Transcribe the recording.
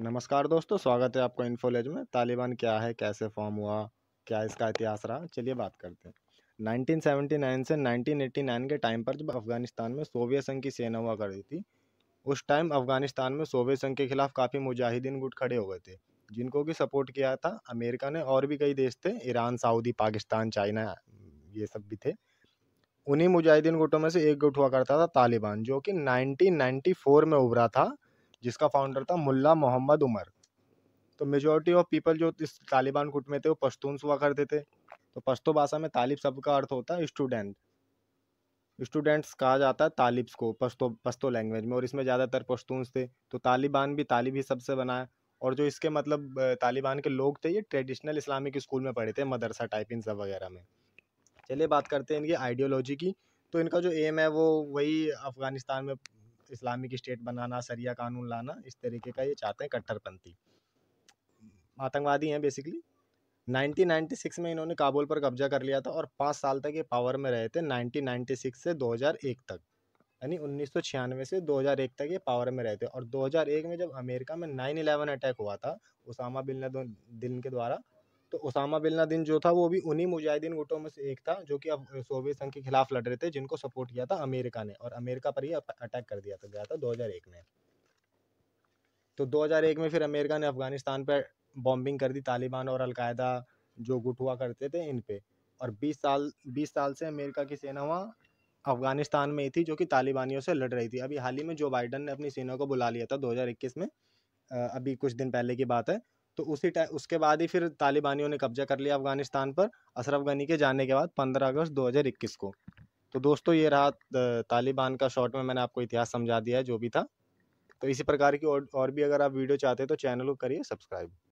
नमस्कार दोस्तों स्वागत है आपका इन्फोलेज में तालिबान क्या है कैसे फॉर्म हुआ क्या इसका इतिहास रहा चलिए बात करते हैं 1979 से 1989 के टाइम पर जब अफ़गानिस्तान में सोवियत संघ की सेना हुआ करती थी उस टाइम अफ़गानिस्तान में सोवियत संघ के खिलाफ काफ़ी मुजाहिदीन गुट खड़े हो गए थे जिनको भी सपोर्ट किया था अमेरिका ने और भी कई देश थे ईरान सऊदी पाकिस्तान चाइना ये सब भी थे उन्हीं मुजाहिदीन गुटों में से एक गुट हुआ करता था तालिबान जो कि 1994 में उभरा था जिसका फाउंडर था मुल्ला मोहम्मद उमर तो मेजोरिटी ऑफ पीपल जो इस तालिबान गुट में थे वो पश्तूनस हुआ करते थे तो पश्तो भाषा में तालिब शब्द का अर्थ होता है स्टूडेंट स्टूडेंट्स कहा जाता है तालिब्स को पश्तो पश्तो लैंग्वेज में और इसमें ज़्यादातर पश्तूनस थे तो तालिबान भी तालिब ही सबसे बना है और जो इसके मतलब तालिबान के लोग थे ये ट्रेडिशनल इस्लामिक स्कूल में पढ़े थे मदरसा टाइप इन सब वगैरह में चलिए बात करते हैं इनकी आइडियोलॉजी की तो इनका जो एम है वो वही अफ़गानिस्तान में इस्लामिक स्टेट बनाना सरिया कानून लाना इस तरीके का ये चाहते हैं कट्टरपंथी आतंकवादी हैं बेसिकली 1996 में इन्होंने काबुल पर कब्जा कर लिया था और पाँच साल तक ये पावर में रहे थे 1996 से 2001 तक यानी उन्नीस से 2001 तक ये पावर में रहे थे और 2001 में जब अमेरिका में 9/11 अटैक हुआ था उसामा बिन लादेन के द्वारा तो उसामा बिल लादिन जो था वो भी उन्हीं मुजाहिदीन गुटों में से एक था जो कि अब सोवियत संघ के खिलाफ लड़ रहे थे जिनको सपोर्ट किया था अमेरिका ने और अमेरिका पर ही अटैक कर दिया था गया था दो में तो दो में फिर अमेरिका ने अफगानिस्तान पर बॉम्बिंग कर दी तालिबान और अलकायदा जो गुट हुआ करते थे इन पे और बीस साल बीस साल से अमेरिका की सेना वहाँ अफगानिस्तान में ही थी जो कि तालिबानियों से लड़ रही थी अभी हाल ही में जो बाइडन ने अपनी सेना को बुला लिया था 2021 में अभी कुछ दिन पहले की बात है तो उसी टाइम उसके बाद ही फिर तालिबानियों ने कब्जा कर लिया अफगानिस्तान पर अशरफ गनी के जाने के बाद पंद्रह अगस्त दो को तो दोस्तों ये रहा तालिबान का शॉर्ट में मैंने आपको इतिहास समझा दिया है जो भी था तो इसी प्रकार की और, और भी अगर आप वीडियो चाहते हैं तो चैनल को करिए सब्सक्राइब